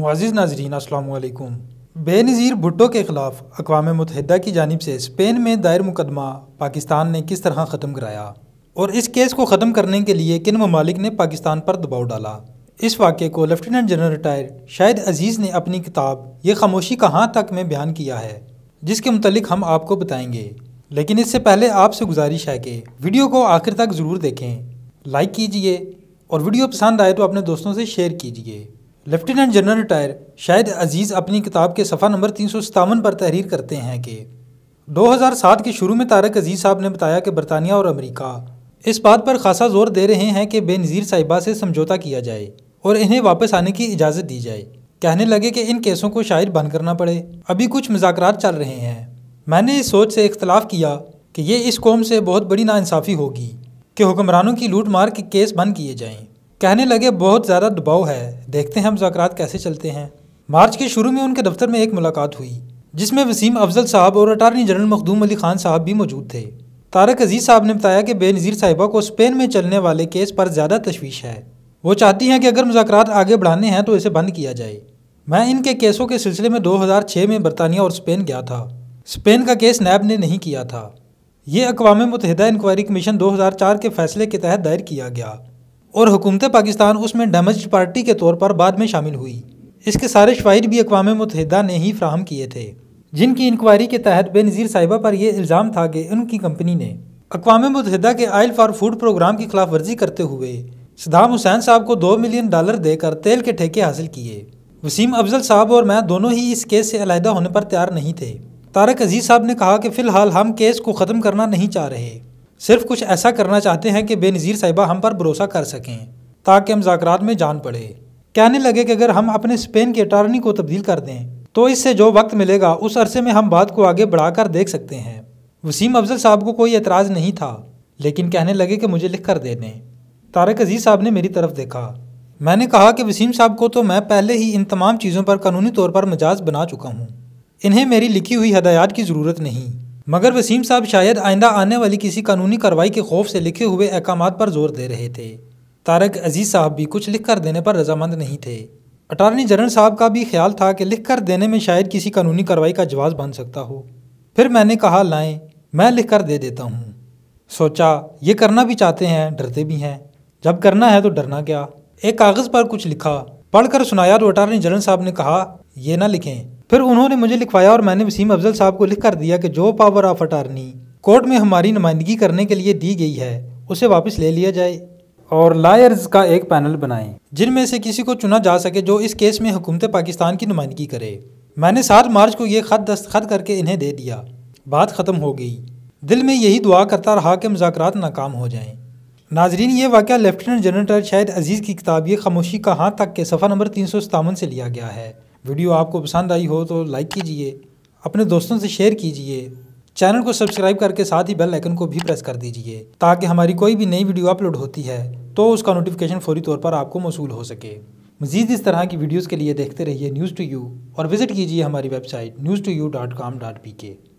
मुआज़ नाजरीन असलकुम बेनज़ीर भुट्टो के ख़िलाफ़ अकवा मतहदा की जानब से स्पेन में दायर मुकदमा पाकिस्तान ने किस तरह ख़त्म कराया और इस केस को ख़त्म करने के लिए किन ममालिक ने पाकिस्तान पर दबाव डाला इस वाक़े को lieutenant general retired Shahid Aziz ने अपनी किताब ये खामोशी कहाँ तक में बयान किया है जिसके मतलब हम आपको बताएंगे लेकिन इससे पहले आपसे गुजारिश है कि वीडियो को आखिर तक ज़रूर देखें लाइक कीजिए और वीडियो पसंद आए तो अपने दोस्तों से शेयर कीजिए lieutenant general retired Shahid Aziz अपनी किताब के सफ़ा नंबर तीन पर तहरीर करते हैं कि 2007 के शुरू में तारक अजीज़ साहब ने बताया कि बरतानिया और अमेरिका इस बात पर खासा जोर दे रहे हैं कि बेनज़ीर साहिबा से समझौता किया जाए और इन्हें वापस आने की इजाज़त दी जाए कहने लगे कि इन केसों को शायद बंद करना पड़े अभी कुछ मजाकर चल रहे हैं मैंने इस सोच से इख्तलाफ किया कि ये इस कौम से बहुत बड़ी नासाफ़ी होगी कि हुक्मरानों की लूट मार के केस बंद किए जाएँ कहने लगे बहुत ज़्यादा दबाव है देखते हैं हम जाकरात कैसे चलते हैं मार्च के शुरू में उनके दफ्तर में एक मुलाकात हुई जिसमें वसीम अफजल साहब और अटारनी जनरल मखदूम अली खान साहब भी मौजूद थे तारक अजीज़ साहब ने बताया कि बेनज़ीर साहिबा को स्पेन में चलने वाले केस पर ज़्यादा तशवीश है वो चाहती हैं कि अगर मुजाकर आगे बढ़ाने हैं तो इसे बंद किया जाए मैं इनके केसों के सिलसिले में 2006 में बरतानिया और स्पेन गया था स्पेन का केस नैब ने नहीं किया था ये अकवा मुतहदा इंक्वायरी कमीशन 2004 के फैसले के तहत दायर किया गया और हुकूमत पाकिस्तान उसमें डैमेज पार्टी के तौर पर बाद में शामिल हुई इसके सारे शवाहिद भी अकवा मुतहदा ने ही फ्राहम किए थे जिनकी इंक्वायरी के तहत बेनज़ीर साहिबा पर यह इल्ज़ाम था कि उनकी कंपनी ने अकवा मुतहदा के आयल फॉर फूड प्रोग्राम की खिलाफ वर्जी करते हुए सदाम हुसैन साहब को दो मिलियन डॉलर देकर तेल के ठेके हासिल किए वसीम अफजल साहब और मैं दोनों ही इस केस से अलहदा होने पर तैयार नहीं थे तारक अजीज़ साहब ने कहा कि फ़िलहाल हम केस को ख़त्म करना नहीं चाह रहे सिर्फ कुछ ऐसा करना चाहते हैं कि बेनज़ीर साहिबा हम पर भरोसा कर सकें ताकि हम जाकरात में जान पड़े कहने लगे कि अगर हम अपने स्पेन के अटारनी को तब्दील कर दें तो इससे जो वक्त मिलेगा उस अरसे में हम बात को आगे बढ़ाकर देख सकते हैं वसीम अफजल साहब को कोई एतराज़ नहीं था लेकिन कहने लगे कि मुझे लिख कर दे दें तारक अजीज़ साहब ने मेरी तरफ देखा मैंने कहा कि वसीम साहब को तो मैं पहले ही इन तमाम चीज़ों पर कानूनी तौर पर मजाज बना चुका हूँ इन्हें मेरी लिखी हुई हदायत की ज़रूरत नहीं मगर वसीम साहब शायद आइंदा आने वाली किसी कानूनी कार्रवाई के खौफ से लिखे हुए अहकाम पर जोर दे रहे थे तारक अजीज़ साहब भी कुछ लिख कर देने पर रजामंद नहीं थे अटारनी जनरल साहब का भी ख्याल था कि लिख कर देने में शायद किसी कानूनी कार्रवाई का जवाब बन सकता हो फिर मैंने कहा लाएं मैं लिख कर दे देता हूँ सोचा ये करना भी चाहते हैं डरते भी हैं जब करना है तो डरना क्या एक कागज़ पर कुछ लिखा पढ़कर सुनाया तो अटारनी जनरल साहब ने कहा यह ना लिखें फिर उन्होंने मुझे लिखवाया और मैंने वसीम अफजल साहब को लिख कर दिया कि जो पावर ऑफ अटारनी कोर्ट में हमारी नुमाइंदगी करने के लिए दी गई है उसे वापस ले लिया जाए और लायर्स का एक पैनल बनाएं जिनमें से किसी को चुना जा सके जो इस केस में हुकूमत पाकिस्तान की नुमाइंदगी करे मैंने सात मार्च को ये ख़त दस्तखत करके इन्हें दे दिया बात ख़त्म हो गई दिल में यही दुआ करता रहा कि मुजाकर नाकाम हो जाएं नाजरीन ये वाक़ लेफ्टिनेंट जनरल शाहिद अजीज़ की किताब ये खामोशी कहाँ तक के सफ़ा नंबर तीन सौ सतावन से लिया गया है वीडियो आपको पसंद आई हो तो लाइक कीजिए अपने दोस्तों से शेयर कीजिए चैनल को सब्सक्राइब करके साथ ही बेल आइकन को भी प्रेस कर दीजिए ताकि हमारी कोई भी नई वीडियो अपलोड होती है तो उसका नोटिफिकेशन फौरी तौर पर आपको मौसू हो सके मजीद इस तरह की वीडियोज़ के लिए देखते रहिए न्यूज़ टू यू और विज़िट कीजिए हमारी website news to you dot com dot P के